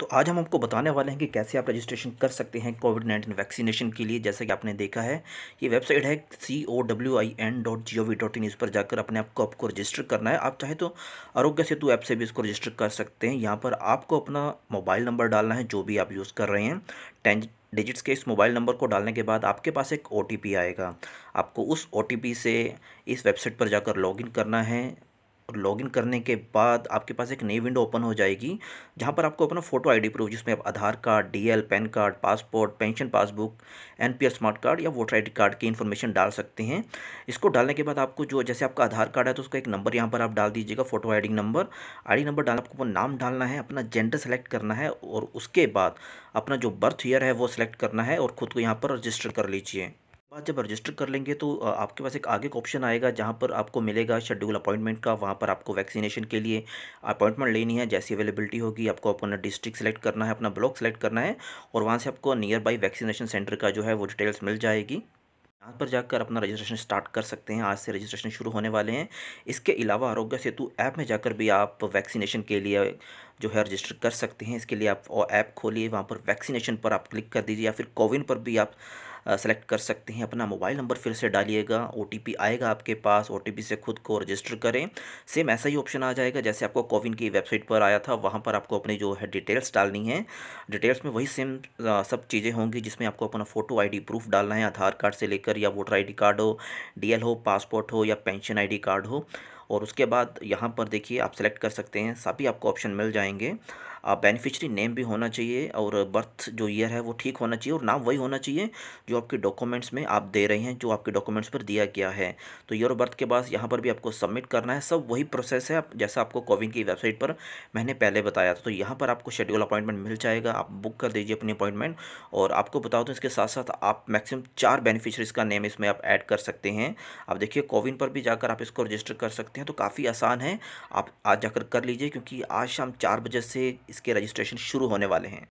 तो आज हम आपको बताने वाले हैं कि कैसे आप रजिस्ट्रेशन कर सकते हैं कोविड नाइन्टीन वैक्सीनेशन के लिए जैसा कि आपने देखा है ये वेबसाइट है C O W I N dot G O V dot in इस पर जाकर अपने आप को आपको रजिस्टर करना है आप चाहे तो आरोग्य सेतु ऐप से भी इसको रजिस्टर कर सकते हैं यहाँ पर आपको अपना मोबाइल नंबर डालना है जो भी आप यूज़ कर रहे हैं टेन डिजिट्स के इस मोबाइल नंबर को डालने के बाद आपके पास एक ओ आएगा आपको उस ओ से इस वेबसाइट पर जाकर लॉगिन करना है और लॉगिन करने के बाद आपके पास एक नई विंडो ओपन हो जाएगी जहाँ पर आपको अपना फ़ोटो आईडी प्रूफ जिसमें आप Aadhaar card DL PAN card passport pension passbook NPS smart card या वोटर आईडी कार्ड की इन्फॉर्मेशन डाल सकते हैं इसको डालने के बाद आपको जो जैसे आपका आधार कार्ड है तो उसका एक नंबर यहाँ पर आप डाल दीजिएगा photo I number I number डाल आपको नाम डालना है अपना जेंडर सेलेक्ट करना है और उसके बाद अपना जो बर्थ ईयर है वो सिलेक्ट करना है और ख़ुद को यहाँ पर रजिस्टर कर लीजिए बाद जब रजिस्टर कर लेंगे तो आपके पास एक आगे का ऑप्शन आएगा जहाँ पर आपको मिलेगा शेड्यूल अपॉइंटमेंट का वहाँ पर आपको वैक्सीनेशन के लिए अपॉइंटमेंट लेनी है जैसी अवेलेबिलिटी होगी आपको अपना डिस्ट्रिक्ट सेलेक्ट करना है अपना ब्लॉक सेलेक्ट करना है और वहाँ से आपको नियर बाई वैक्सीनेशन सेंटर का जो है वो डिटेल्स मिल जाएगी यहाँ पर जाकर अपना रजिस्ट्रेशन स्टार्ट कर सकते हैं आज से रजिस्ट्रेशन शुरू होने वाले हैं इसके अलावा आरोग्य सेतु ऐप में जाकर भी आप वैक्सीनेशन के लिए जो है रजिस्टर कर सकते हैं इसके लिए आप ऐप खोलिए वहाँ पर वैक्सीनेशन पर आप क्लिक कर दीजिए या फिर कोविन पर भी आप सेलेक्ट कर सकते हैं अपना मोबाइल नंबर फिर से डालिएगा ओ आएगा आपके पास ओ से खुद को रजिस्टर करें सेम ऐसा ही ऑप्शन आ जाएगा जैसे आपको कोविन की वेबसाइट पर आया था वहाँ पर आपको अपनी जो है डिटेल्स डालनी है डिटेल्स में वही सेम सब चीज़ें होंगी जिसमें आपको अपना फ़ोटो आई प्रूफ डालना है आधार कार्ड से लेकर या वोटर आई कार्ड हो डी हो पासपोर्ट हो या पेंशन आई कार्ड हो और उसके बाद यहाँ पर देखिए आप सेलेक्ट कर सकते हैं सभी आपको ऑप्शन मिल जाएंगे बेनिफिशरी नेम भी होना चाहिए और बर्थ जो ईयर है वो ठीक होना चाहिए और नाम वही होना चाहिए जो आपके डॉक्यूमेंट्स में आप दे रहे हैं जो आपके डॉक्यूमेंट्स पर दिया गया है तो ईयर बर्थ के बाद यहाँ पर भी आपको सबमिट करना है सब वही प्रोसेस है आप जैसा आपको कोविन की वेबसाइट पर मैंने पहले बताया था तो यहाँ पर आपको शेड्यूल अपॉइंटमेंट मिल जाएगा आप बुक कर दीजिए अपनी अपॉइंटमेंट और आपको बता तो इसके साथ साथ आप मैक्सिमम चार बेनिफिशरीज़ का नेम इसमें आप ऐड कर सकते हैं आप देखिए कोविन पर भी जाकर आप इसको रजिस्टर कर सकते सकते हैं तो काफ़ी आसान है आप आज जाकर कर लीजिए क्योंकि आज शाम चार बजे से इसके रजिस्ट्रेशन शुरू होने वाले हैं